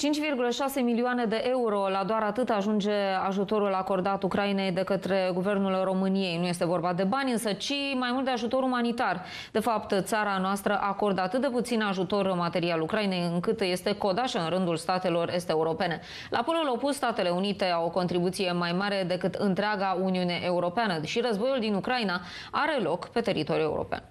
5,6 milioane de euro, la doar atât ajunge ajutorul acordat Ucrainei de către guvernul României. Nu este vorba de bani, însă, ci mai mult de ajutor umanitar. De fapt, țara noastră acordă atât de puțin ajutor material Ucrainei, încât este codașă în rândul statelor este europene. La polul opus, Statele Unite au o contribuție mai mare decât întreaga Uniune Europeană și războiul din Ucraina are loc pe teritoriul european.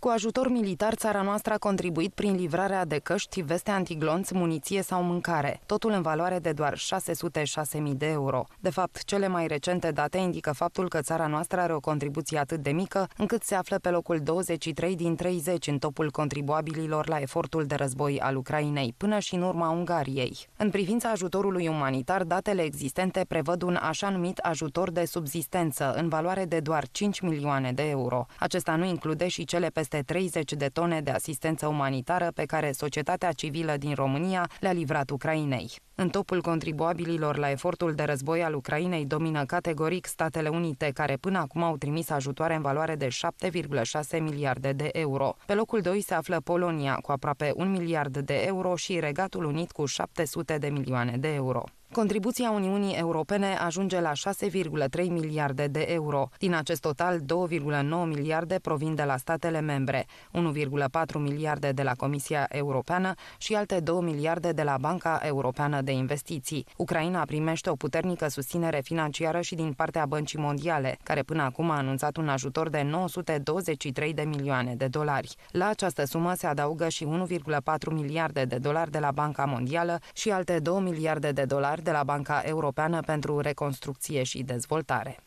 Cu ajutor militar, țara noastră a contribuit prin livrarea de căști, veste antiglonți, muniție sau mâncare, totul în valoare de doar 606.000 de euro. De fapt, cele mai recente date indică faptul că țara noastră are o contribuție atât de mică, încât se află pe locul 23 din 30 în topul contribuabililor la efortul de război al Ucrainei, până și în urma Ungariei. În privința ajutorului umanitar, datele existente prevăd un așa numit ajutor de subzistență, în valoare de doar 5 milioane de euro. Acesta nu include și cele pe peste 30 de tone de asistență umanitară pe care societatea civilă din România le-a livrat Ucrainei. În topul contribuabililor la efortul de război al Ucrainei domină categoric Statele Unite, care până acum au trimis ajutoare în valoare de 7,6 miliarde de euro. Pe locul 2 se află Polonia, cu aproape 1 miliard de euro și Regatul Unit cu 700 de milioane de euro. Contribuția Uniunii Europene ajunge la 6,3 miliarde de euro. Din acest total, 2,9 miliarde provin de la statele membre, 1,4 miliarde de la Comisia Europeană și alte 2 miliarde de la Banca Europeană de Investiții. Ucraina primește o puternică susținere financiară și din partea Băncii Mondiale, care până acum a anunțat un ajutor de 923 de milioane de dolari. La această sumă se adaugă și 1,4 miliarde de dolari de la Banca Mondială și alte 2 miliarde de dolari de la Banca Europeană pentru Reconstrucție și Dezvoltare.